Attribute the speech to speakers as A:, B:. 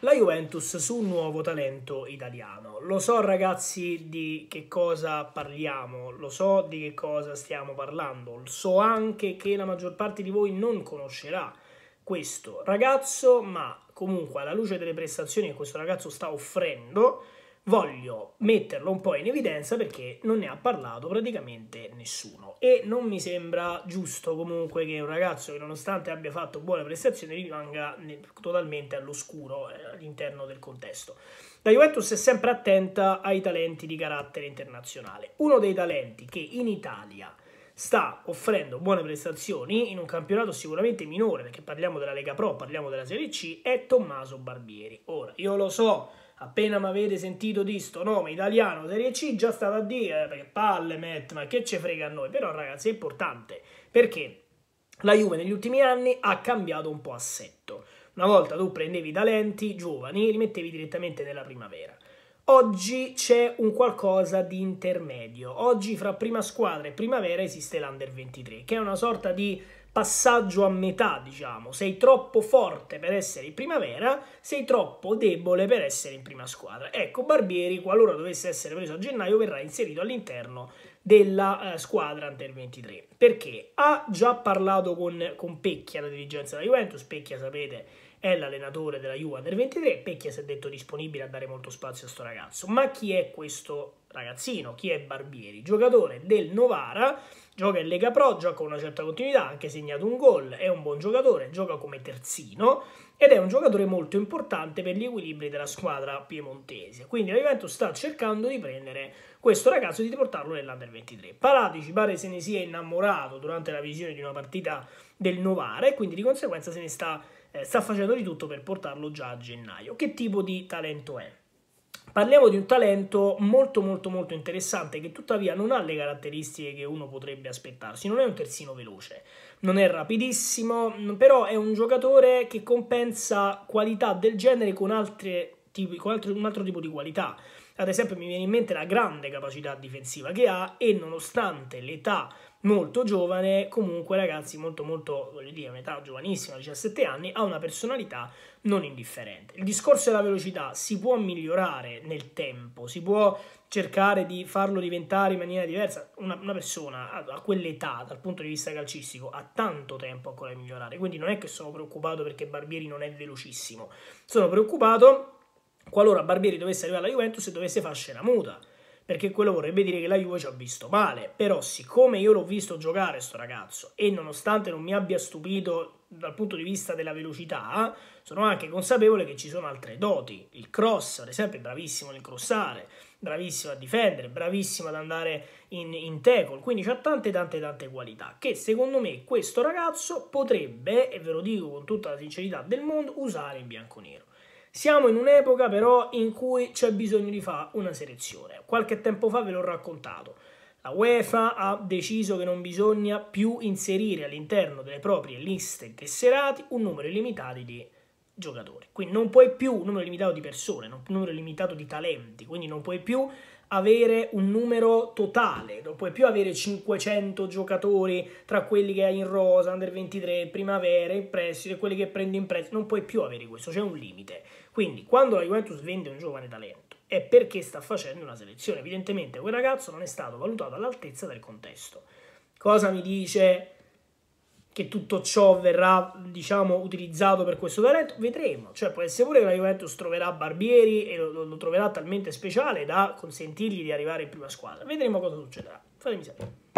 A: la Juventus su un nuovo talento italiano. Lo so ragazzi di che cosa parliamo, lo so di che cosa stiamo parlando, so anche che la maggior parte di voi non conoscerà questo ragazzo, ma comunque alla luce delle prestazioni che questo ragazzo sta offrendo, voglio metterlo un po' in evidenza perché non ne ha parlato praticamente nessuno e non mi sembra giusto comunque che un ragazzo che nonostante abbia fatto buone prestazioni rimanga totalmente all'oscuro eh, all'interno del contesto. La Juventus è sempre attenta ai talenti di carattere internazionale. Uno dei talenti che in Italia sta offrendo buone prestazioni in un campionato sicuramente minore, perché parliamo della Lega Pro, parliamo della Serie C, è Tommaso Barbieri. Ora, io lo so appena mi avete sentito di sto nome italiano Serie C, già stato a dire, eh, palle Matt, ma che ce frega a noi, però ragazzi è importante, perché la Juve negli ultimi anni ha cambiato un po' assetto, una volta tu prendevi i talenti giovani e li mettevi direttamente nella primavera, Oggi c'è un qualcosa di intermedio. Oggi fra prima squadra e primavera esiste l'Under 23, che è una sorta di passaggio a metà, diciamo. Sei troppo forte per essere in primavera, sei troppo debole per essere in prima squadra. Ecco, Barbieri, qualora dovesse essere preso a gennaio, verrà inserito all'interno della eh, squadra Under 23. Perché? Ha già parlato con, con Pecchia, la dirigenza della Juventus. Pecchia, sapete, è l'allenatore della Juve Under 23, Pecchia si è detto disponibile a dare molto spazio a questo ragazzo. Ma chi è questo ragazzino, chi è Barbieri, giocatore del Novara, gioca in Lega Pro, gioca con una certa continuità, ha anche segnato un gol, è un buon giocatore, gioca come terzino ed è un giocatore molto importante per gli equilibri della squadra piemontese. Quindi la Juventus sta cercando di prendere questo ragazzo e di portarlo nell'Under 23. Paratici pare se ne sia innamorato durante la visione di una partita del Novara e quindi di conseguenza se ne sta, eh, sta facendo di tutto per portarlo già a gennaio. Che tipo di talento è? Parliamo di un talento molto molto molto interessante che tuttavia non ha le caratteristiche che uno potrebbe aspettarsi, non è un terzino veloce, non è rapidissimo, però è un giocatore che compensa qualità del genere con, tipi, con altro, un altro tipo di qualità ad esempio mi viene in mente la grande capacità difensiva che ha e nonostante l'età molto giovane, comunque ragazzi molto molto, voglio dire, un'età giovanissima, 17 anni, ha una personalità non indifferente. Il discorso della velocità si può migliorare nel tempo, si può cercare di farlo diventare in maniera diversa. Una, una persona a, a quell'età, dal punto di vista calcistico, ha tanto tempo ancora da migliorare, quindi non è che sono preoccupato perché Barbieri non è velocissimo, sono preoccupato qualora Barbieri dovesse arrivare alla Juventus e dovesse fare scena muta, perché quello vorrebbe dire che la Juve ci ha visto male, però siccome io l'ho visto giocare sto ragazzo e nonostante non mi abbia stupito dal punto di vista della velocità, sono anche consapevole che ci sono altre doti, il cross ad esempio è bravissimo nel crossare, bravissimo a difendere, bravissimo ad andare in, in tackle, quindi c'ha tante tante tante qualità che secondo me questo ragazzo potrebbe, e ve lo dico con tutta la sincerità del mondo, usare in bianco nero siamo in un'epoca però in cui c'è bisogno di fare una selezione. Qualche tempo fa ve l'ho raccontato. La UEFA ha deciso che non bisogna più inserire all'interno delle proprie liste tesserati un numero illimitato di giocatori. Quindi non puoi più, un numero limitato di persone, un numero limitato di talenti, quindi non puoi più avere un numero totale, non puoi più avere 500 giocatori tra quelli che hai in rosa, under 23, primavera, in prestito, quelli che prendi in prestito, non puoi più avere questo, c'è un limite. Quindi quando la Juventus vende un giovane talento è perché sta facendo una selezione, evidentemente quel ragazzo non è stato valutato all'altezza del contesto. Cosa mi dice che tutto ciò verrà, diciamo, utilizzato per questo talento, vedremo. Cioè, può essere pure che la Juventus troverà Barbieri e lo, lo troverà talmente speciale da consentirgli di arrivare in prima squadra. Vedremo cosa succederà. Fatemi sapere.